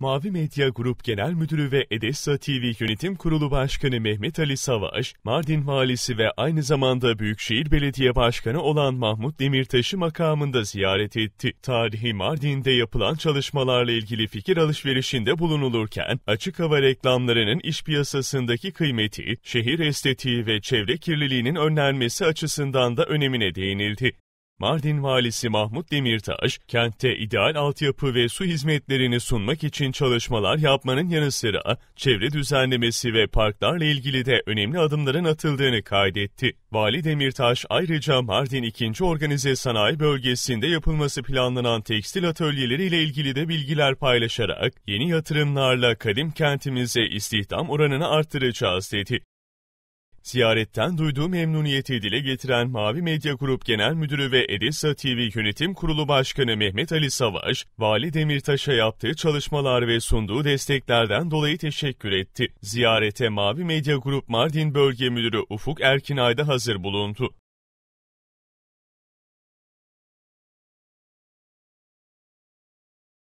Mavi Medya Grup Genel Müdürü ve Edessa TV Yönetim Kurulu Başkanı Mehmet Ali Savaş, Mardin Valisi ve aynı zamanda Büyükşehir Belediye Başkanı olan Mahmut Demirtaş'ı makamında ziyaret etti. Tarihi Mardin'de yapılan çalışmalarla ilgili fikir alışverişinde bulunulurken, açık hava reklamlarının iş piyasasındaki kıymeti, şehir estetiği ve çevre kirliliğinin önlenmesi açısından da önemine değinildi. Mardin Valisi Mahmut Demirtaş, kentte ideal altyapı ve su hizmetlerini sunmak için çalışmalar yapmanın yanı sıra çevre düzenlemesi ve parklarla ilgili de önemli adımların atıldığını kaydetti. Vali Demirtaş ayrıca Mardin 2. Organize Sanayi Bölgesi'nde yapılması planlanan tekstil atölyeleri ile ilgili de bilgiler paylaşarak yeni yatırımlarla kadim kentimize istihdam oranını arttıracağız dedi. Ziyaretten duyduğum memnuniyeti dile getiren Mavi Medya Grup Genel Müdürü ve Edisa TV Yönetim Kurulu Başkanı Mehmet Ali Savaş, Vali Demirtaş'a yaptığı çalışmalar ve sunduğu desteklerden dolayı teşekkür etti. Ziyarete Mavi Medya Grup Mardin Bölge Müdürü Ufuk Erkinay da hazır bulundu.